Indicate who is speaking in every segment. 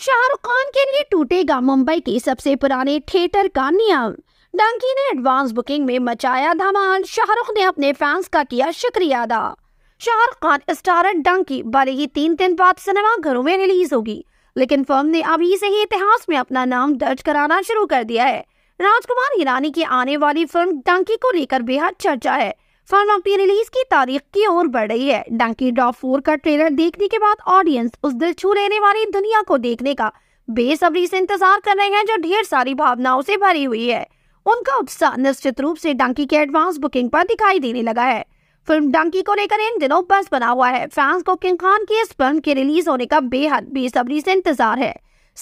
Speaker 1: शाहरुख खान के लिए टूटेगा मुंबई के सबसे पुराने थिएटर का नियम डंकी ने एडवांस बुकिंग में मचाया धमाल शाहरुख ने अपने फैंस का किया शुक्रिया अदा शाहरुख खान स्टारर डंकी भले ही तीन दिन बाद सिनेमा घरों में रिलीज होगी लेकिन फिल्म ने अभी से ही इतिहास में अपना नाम दर्ज कराना शुरू कर दिया है राजकुमार हिरानी की आने वाली फिल्म डंकी को लेकर बेहद चर्चा है फन ऑफ रिलीज की तारीख की ओर बढ़ रही है डंकी डॉप फोर का ट्रेलर देखने के बाद ऑडियंस उस दिल छू लेने वाली दुनिया को देखने का बेसब्री से इंतजार कर रहे हैं जो ढेर सारी भावनाओं से भरी हुई है उनका उत्साह निश्चित रूप से डंकी के एडवांस बुकिंग पर दिखाई देने लगा है फिल्म डंकी को लेकर इन दिनों बस बना हुआ है फैंस को किंग खान की इस फिल्म के रिलीज होने का बेहद बेसब्री से इंतजार है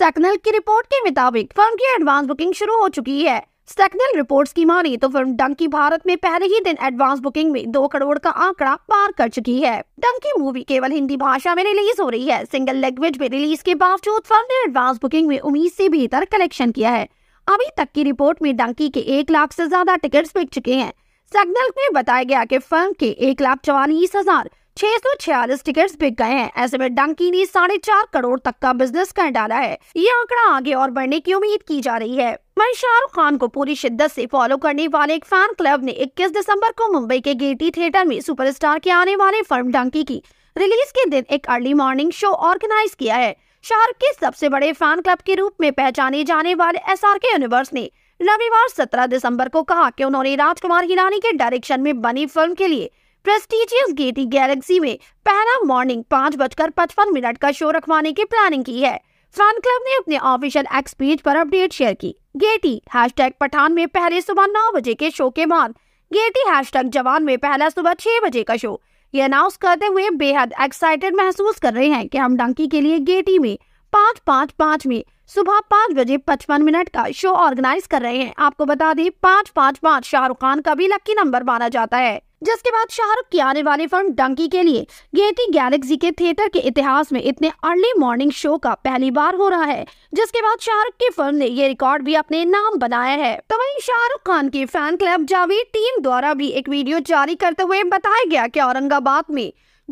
Speaker 1: सेकनल की रिपोर्ट के मुताबिक फिल्म की एडवांस बुकिंग शुरू हो चुकी है स्टेकनेल रिपोर्ट्स की माने तो फिल्म डंकी भारत में पहले ही दिन एडवांस बुकिंग में दो करोड़ का आंकड़ा पार कर चुकी है डंकी मूवी केवल हिंदी भाषा में रिलीज हो रही है सिंगल लैंग्वेज में रिलीज के बावजूद फिल्म ने एडवांस बुकिंग में उम्मीद से बेहतर कलेक्शन किया है अभी तक की रिपोर्ट में डंकी के एक लाख ऐसी ज्यादा टिकट बिक चुके हैं सिग्नल में बताया गया की फिल्म के एक लाख चौवालीस हजार छह सौ छियालीस टिकट बिक गए हैं ऐसे में डंकी ने साढ़े चार करोड़ तक का बिजनेस कर डाला है ये आंकड़ा आगे और बढ़ने की उम्मीद की जा रही है वहीं शाहरुख खान को पूरी शिद्दत से फॉलो करने वाले एक फैन क्लब ने 21 दिसंबर को मुंबई के गेटी थिएटर में सुपरस्टार के आने वाले फिल्म डंकी की रिलीज के दिन एक अर्ली मॉर्निंग शो ऑर्गेनाइज किया है शाहरुख के सबसे बड़े फैन क्लब के रूप में पहचाने जाने वाले एस यूनिवर्स ने रविवार सत्रह दिसम्बर को कहा की उन्होंने राजकुमार हिरानी के डायरेक्शन में बनी फिल्म के लिए प्रेस्टिजियस गेटी गैलेक्सी में पहला मॉर्निंग पाँच बजकर पचपन मिनट का शो रखवाने की प्लानिंग की है फैन क्लब ने अपने ऑफिशियल एक्स पेज पर अपडेट शेयर की गेटी हैश टैग पठान में पहले सुबह नौ बजे के शो के बाद गेटी हैश टैग जवान में पहला सुबह छह बजे का शो ये अनाउंस करते हुए बेहद एक्साइटेड महसूस कर रहे हैं कि हम डंकी के लिए गेटी में पाँच पाँच पाँच में सुबह पाँच बजे पचपन मिनट का शो ऑर्गेनाइज कर रहे हैं आपको बता दें पाँच पाँच पाँच शाहरुख खान का भी लक्की नंबर माना जाता है जिसके बाद शाहरुख की आने वाली फिल्म डंकी के लिए गेटी गैलेक्सी के थिएटर के इतिहास में इतने अर्ली मॉर्निंग शो का पहली बार हो रहा है जिसके बाद शाहरुख की फिल्म ने ये रिकॉर्ड भी अपने नाम बनाया है तो वही शाहरुख खान की फैन क्लब जावेद टीम द्वारा भी एक वीडियो जारी करते हुए बताया गया की औरंगाबाद में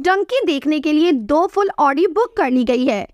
Speaker 1: डंकी देखने के लिए दो फुल ऑडी बुक कर ली गई है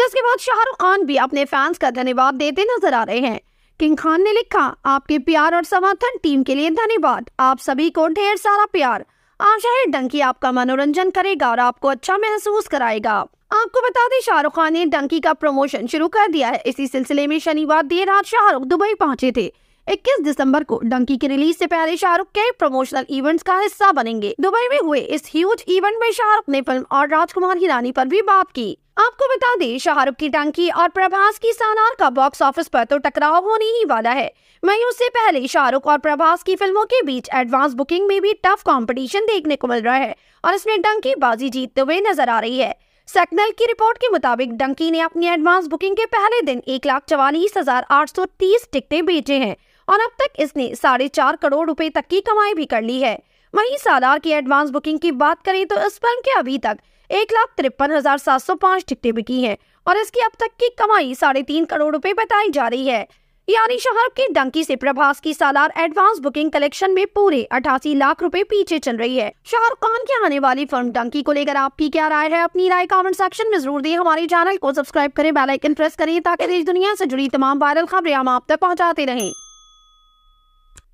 Speaker 1: जिसके बाद शाहरुख खान भी अपने फैंस का धन्यवाद देते नजर आ रहे हैं किंग खान ने लिखा आपके प्यार और समर्थन टीम के लिए धन्यवाद आप सभी को ढेर सारा प्यार आशा है डंकी आपका मनोरंजन करेगा और आपको अच्छा महसूस कराएगा आपको बता दें शाहरुख खान ने डंकी का प्रमोशन शुरू कर दिया है इसी सिलसिले में शनिवार देर रात शाहरुख दुबई पहुंचे थे 21 दिसंबर को डंकी की रिलीज से पहले शाहरुख कई प्रमोशनल इवेंट्स का हिस्सा बनेंगे दुबई में हुए इस ह्यूज इवेंट में शाहरुख ने फिल्म और राजकुमार हिरानी पर भी बात की आपको बता दें शाहरुख की टंकी और प्रभास की सानार का बॉक्स ऑफिस पर तो टकराव होने ही वाला है वही उससे पहले शाहरुख और प्रभास की फिल्मों के बीच एडवांस बुकिंग में भी टफ कॉम्पिटिशन देखने को मिल रहा है और इसमें डंकी बाजी जीतते हुए नजर आ रही है सेक्नल की रिपोर्ट के मुताबिक डंकी ने अपनी एडवांस बुकिंग के पहले दिन एक लाख चवालीस हजार आठ सौ तीस टिकटें बेचे हैं और अब तक इसने साढ़े चार करोड़ रुपए तक की कमाई भी कर ली है वही सालार की एडवांस बुकिंग की बात करें तो इस फिल्म के अभी तक एक लाख तिरपन हजार सात सौ पाँच टिकटें बिकी हैं और इसकी अब तक की कमाई साढ़े तीन करोड़ रुपए बताई जा रही है यानी शाहरुख की डंकी से प्रभास की सालार एडवांस बुकिंग कलेक्शन में पूरे अठासी लाख रुपए पीछे चल रही है शाहरुख खान की आने वाली फिल्म डंकी को लेकर आपकी क्या राय है अपनी राय कमेंट सेक्शन में जरूर दें हमारे चैनल को सब्सक्राइब करें बेल आइकन प्रेस करें ताकि देश दुनिया से जुड़ी तमाम वायरल खबरें हम आप तक पहुंचाते रहें